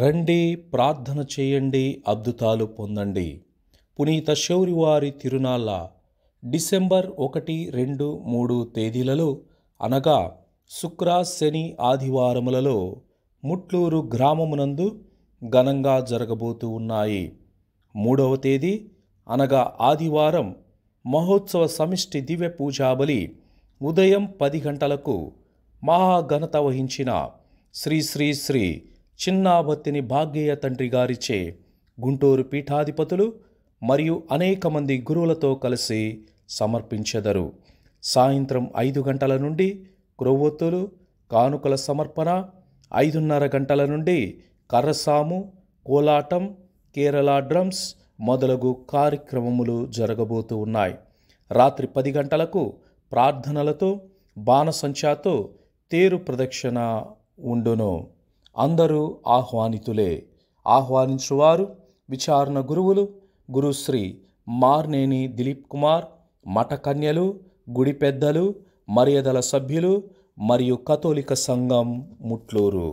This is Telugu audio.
రండి ప్రార్థన చేయండి అద్భుతాలు పొందండి పునీత శౌరివారి తిరునాళ్ళ డిసెంబర్ ఒకటి రెండు మూడు తేదీలలో అనగా శుక్ర శని ఆదివారములలో ముట్లూరు గ్రామమునందు ఘనంగా జరగబోతూ ఉన్నాయి మూడవ తేదీ అనగా ఆదివారం మహోత్సవ సమిష్టి దివ్య పూజాబలి ఉదయం పది గంటలకు మహాఘనత వహించిన శ్రీ శ్రీ శ్రీ చిన్నాభత్తిని భాగ్యయ తండ్రి గారిచే గుంటూరు పీఠాధిపతులు మరియు అనేక మంది గురువులతో కలిసి సమర్పించెదరు సాయంత్రం ఐదు గంటల నుండి క్రొవ్వొత్తులు కానుకల సమర్పణ ఐదున్నర గంటల నుండి కర్రసాము కోలాటం కేరళ డ్రమ్స్ మొదలగు కార్యక్రమములు జరగబోతూ ఉన్నాయి రాత్రి పది గంటలకు ప్రార్థనలతో బాణసంచాతో తేరు ప్రదక్షిణ ఉండును అందరూ ఆహ్వానితులే ఆహ్వానించువారు విచారణ గురువులు గురుశ్రీ మార్నేని దిలీప్ కుమార్ మఠకన్యలు గుడి పెద్దలు మర్యాదల సభ్యులు మరియు కథోలిక సంఘం ముట్లూరు